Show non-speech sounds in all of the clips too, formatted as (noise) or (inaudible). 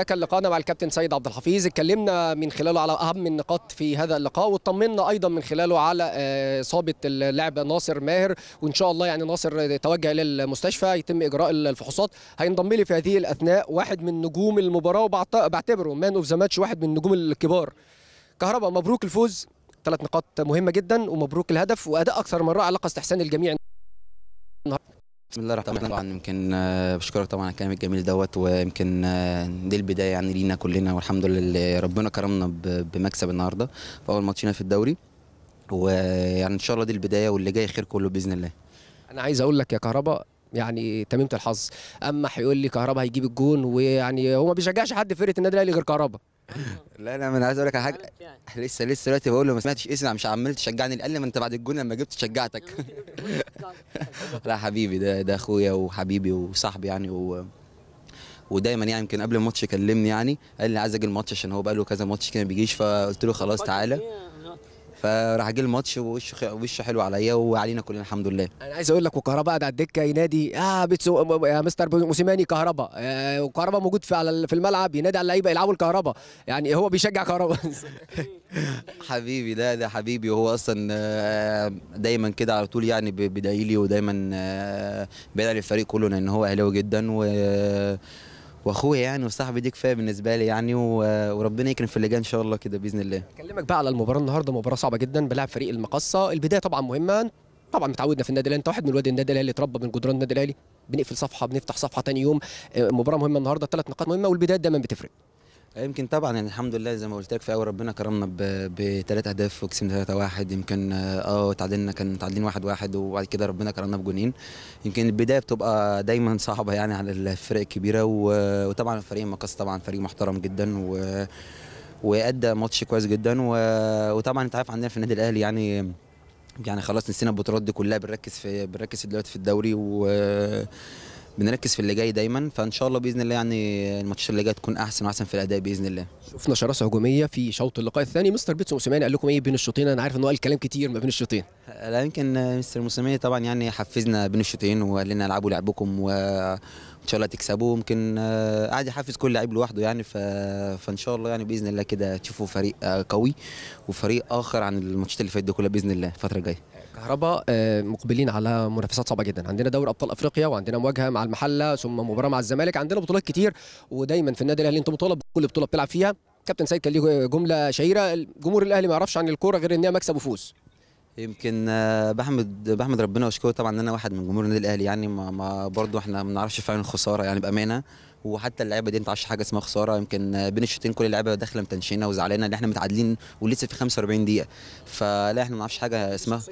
ده كان لقاءنا مع الكابتن سيد عبد الحفيظ اتكلمنا من خلاله على اهم النقاط في هذا اللقاء واطمنا ايضا من خلاله على اصابه آه، اللاعب ناصر ماهر وان شاء الله يعني ناصر توجه للمستشفى يتم اجراء الفحوصات هينضم لي في هذه الاثناء واحد من نجوم المباراه وبعتبره مان اوف ذا ماتش واحد من النجوم الكبار كهرباء مبروك الفوز ثلاث نقاط مهمه جدا ومبروك الهدف واداء اكثر من رائع لقى استحسان الجميع بسم الله الرحمن الرحيم طبعا يمكن آه، بشكرك طبعا على الكلام الجميل دوت ويمكن آه، دي البدايه يعني لينا كلنا والحمد لله ربنا كرمنا بمكسب النهارده في اول ماتشنا في الدوري ويعني ان شاء الله دي البدايه واللي جاي خير كله باذن الله انا عايز اقول لك يا كهرباء يعني تميمه الحظ اما هيقول لي كهرباء هيجيب الجون ويعني هو ما بيشجعش حد في فرقه النادي الاهلي غير كهرباء. (laughs) لا لا ما انا عايز اقول لك على حاجه يعني. لسه لسه دلوقتي بقول له ما سمعتش اسم مش عمال تشجعني قال لي ما انت بعد الجون لما جبت شجعتك (laughs) لا حبيبي ده ده اخويا وحبيبي وصاحبي يعني و ودايما يعني يمكن قبل الماتش كلمني يعني قال لي عايز اجي الماتش عشان هو بقى له كذا ماتش كده ما بيجيش فقلت له خلاص تعالى فراح اجي الماتش ووشه وشه حلو عليا وعلينا كلنا الحمد لله انا عايز اقول لك وكهرباء قاعد على الدكه ينادي اه بتسو... آه، آه، يا مستر موسيماني كهرباء آه وكهرباء موجود في على في الملعب ينادي على اللعيبه يلعبوا الكهرباء يعني هو بيشجع كهرباء (laughs) حبيبي ده ده حبيبي وهو اصلا آه، دايما كده على طول يعني بيدعي لي ودايما بيدعي للفريق كله لان هو اهلاوي جدا و واخويا يعني وصاحبي دي كفايه بالنسبه لي يعني وربنا يكرم في اللجان ان شاء الله كده باذن الله. اكلمك بقى على المباراه النهارده مباراه صعبه جدا بلعب فريق المقصه، البدايه طبعا مهمه طبعا متعودنا في النادي الاهلي انت واحد من وادي النادي الاهلي اتربى من جدران النادي الاهلي بنقفل صفحه بنفتح صفحه ثاني يوم آه، مباراه مهمه النهارده ثلاث نقاط مهمه والبدايه دايما بتفرق. يمكن طبعا يعني الحمد لله زي ما قلت لك في اول ربنا كرمنا بثلاث اهداف وكسبنا 3 واحد يمكن اه, آه، تعادلنا كان متعادلين واحد واحد وبعد كده ربنا كرمنا بجونين يمكن البدايه بتبقى دايما صعبه يعني على الفرق الكبيره وطبعا الفريق المقص طبعا فريق محترم جدا و وادى ماتش كويس جدا و... وطبعا انت عارف عندنا في النادي الاهلي يعني يعني خلاص نسينا البطولات دي كلها بنركز في بنركز دلوقتي في الدوري و بنركز في اللي جاي دايما فان شاء الله باذن الله يعني الماتشات اللي جايه تكون احسن واحسن في الاداء باذن الله شفنا شراسه هجوميه في شوط اللقاء الثاني مستر بيتسو موسيماني قال لكم ايه بين الشوطين انا عارف ان هو قال كلام كتير ما بين الشوطين لا يمكن مستر موسيماني طبعا يعني حفزنا بين الشوطين وقال لنا العبوا لعبكم و ان شاء الله تكسبوه ممكن آه، قاعد يحفز كل لعيب لوحده يعني ف... فان شاء الله يعني باذن الله كده تشوفوا فريق قوي وفريق اخر عن الماتشات اللي فاتت دي كلها باذن الله الفتره الجايه كهرباء آه، مقبلين على منافسات صعبه جدا عندنا دوري ابطال افريقيا وعندنا مواجهه مع المحله ثم مباراه مع الزمالك عندنا بطولات كتير ودايما في النادي الاهلي انت مطالب بكل بطوله بتلعب فيها كابتن سيد كان ليه جمله شهيره جمهور الاهلي ما يعرفش عن الكوره غير ان هي مكسب وفوز يمكن آه، بحمد بحمد ربنا واشكره طبعا ان انا واحد من جمهور النادي الاهلي يعني ما, ما برضو احنا ما بنعرفش فعلا الخساره يعني بامانه وحتى اللعيبه دي ما تعرفش حاجه اسمها خساره يمكن بين الشوطين كل اللعيبه داخله متنشنه وزعلانه ان احنا متعادلين ولسه في 45 دقيقه فلا احنا ما نعرفش حاجه اسمها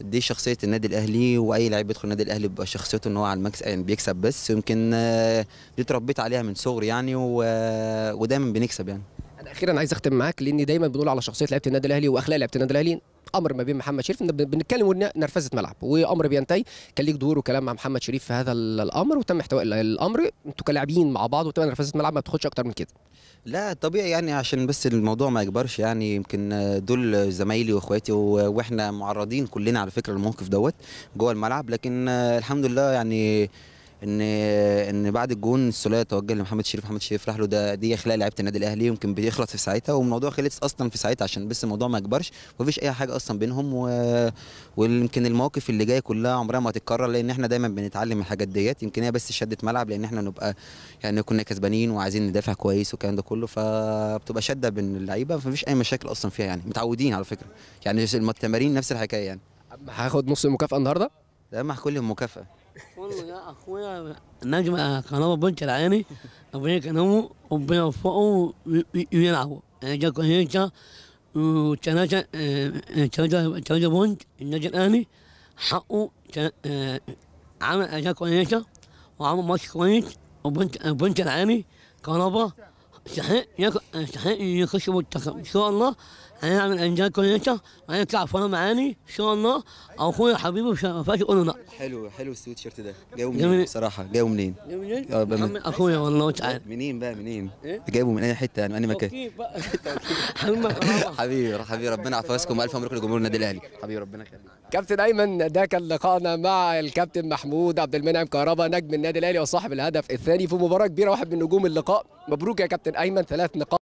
دي شخصيه النادي الاهلي واي لعيب بيدخل النادي الاهلي بيبقى شخصيته ان هو على المكس يعني بيكسب بس يمكن آه، دي اتربيت عليها من صغري يعني و... آه، ودايما بنكسب يعني انا اخيرا عايز اختم معاك لاني دايما بنقول على شخصيه لعيبه النادي الاهلي واخلاق لعيبه النادي الاهلي امر ما بين محمد شريف بنتكلم ونرفزه ملعب وامر بينتهي كان ليك دور وكلام مع محمد شريف في هذا الامر وتم احتواء الامر انتوا كلاعبين مع بعض وتبقى نرفزه ملعب ما بتاخدش اكتر من كده لا طبيعي يعني عشان بس الموضوع ما يكبرش يعني يمكن دول زمايلي واخواتي واحنا معرضين كلنا على فكره الموقف دوت جوه الملعب لكن الحمد لله يعني ان ان بعد الجون السوليه توجه لمحمد شريف محمد شريف راح له ده دي خلال لعيبه النادي الاهلي يمكن بيخلص في ساعتها والموضوع خلص اصلا في ساعتها عشان بس الموضوع ما يكبرش ومفيش اي حاجه اصلا بينهم و... ويمكن المواقف اللي جايه كلها عمرها ما هتتكرر لان احنا دايما بنتعلم الحاجات ديت يمكن هي بس شده ملعب لان احنا نبقى يعني كنا كسبانين وعايزين ندافع كويس والكلام ده كله فبتبقى شده بين اللعيبه فمفيش اي مشاكل اصلا فيها يعني متعودين على فكره يعني التمارين نفس الحكايه يعني هاخد نص المكافاه النهارده؟ ده مع كل المكافاه والله يا اخويا نجم قناه بنت العيني ربنا يكرمه ربنا يوفقه ويلعبوا يعني جاكو هيشا وتلاتة آه، تلاتة النادي الاهلي حقه آه، عمل اجا كويسه وعمل ماتش كويس وبنت بنت العيني كهرباء صحيح يخش المنتخب ان شاء الله هنعمل انجاز كويسه وهنطلع فورة معاني ان شاء الله اخويا حبيبي مش ما ينفعش اقول لا حلو حلو السويت شيرت ده جايبه منين بصراحه جايبه منين؟ جايبه منين؟ آه، اخويا والله مش عارف منين بقى منين؟ إيه؟ جايبه من اي حته يعني من اي مكان (laughs) حبيبي حبيبي ربنا يعافيكم والف مبروك لجمهور النادي الاهلي حبيبي ربنا يخليك كابتن ايمن ده كان لقائنا مع الكابتن محمود عبد المنعم كهربا نجم النادي الاهلي وصاحب الهدف الثاني في مباراه كبيره واحد من نجوم اللقاء مبروك يا كابتن ايمن ثلاث نقاط